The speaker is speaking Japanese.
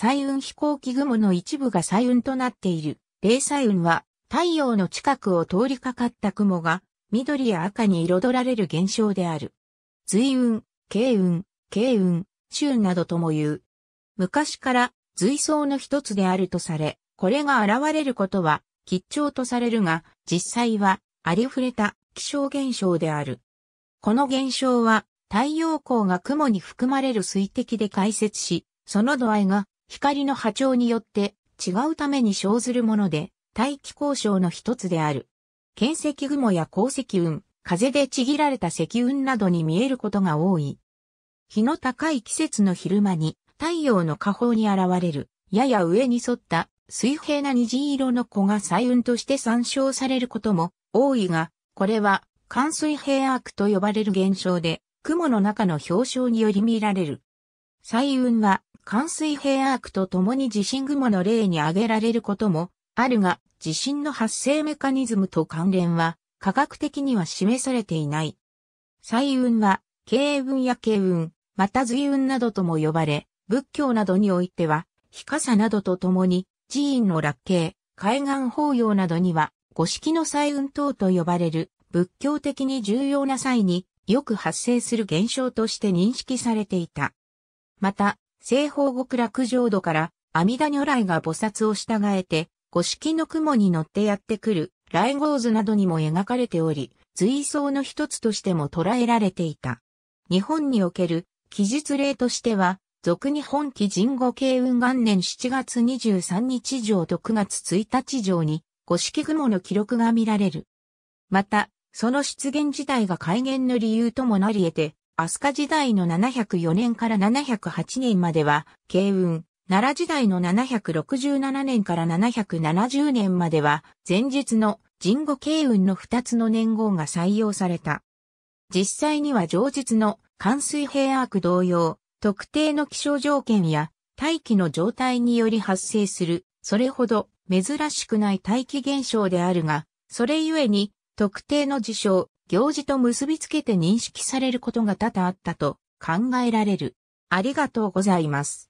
彩雲飛行機雲の一部が彩雲となっている。霊彩雲は太陽の近くを通りかかった雲が緑や赤に彩られる現象である。随雲、慶雲、慶雲、雲などとも言う。昔から随想の一つであるとされ、これが現れることは吉兆とされるが、実際はありふれた気象現象である。この現象は太陽光が雲に含まれる水滴で解説し、その度合いが光の波長によって違うために生ずるもので、大気交渉の一つである。剣石雲や鉱石雲、風でちぎられた石雲などに見えることが多い。日の高い季節の昼間に太陽の下方に現れる、やや上に沿った水平な虹色の子が彩雲として参照されることも多いが、これは寒水平悪と呼ばれる現象で、雲の中の表彰により見られる。彩雲は冠水平アークと共に地震雲の例に挙げられることもあるが、地震の発生メカニズムと関連は科学的には示されていない。彩雲は、慶雲や慶雲、また随雲などとも呼ばれ、仏教などにおいては、日傘などと共に、寺院の落慶、海岸法要などには、五式の彩雲等と呼ばれる、仏教的に重要な際によく発生する現象として認識されていた。また、西方極楽浄土から阿弥陀如来が菩薩を従えて、五色の雲に乗ってやってくる、雷合図などにも描かれており、随想の一つとしても捉えられていた。日本における記述例としては、俗日本記人語慶雲元年7月23日上と9月1日上に、五色雲の記録が見られる。また、その出現自体が改元の理由ともなり得て、飛鳥時代の704年から708年までは、慶雲、奈良時代の767年から770年までは、前日の神後慶雲の2つの年号が採用された。実際には上日の関水平アーク同様、特定の気象条件や大気の状態により発生する、それほど珍しくない大気現象であるが、それゆえに特定の事象、行事と結びつけて認識されることが多々あったと考えられる。ありがとうございます。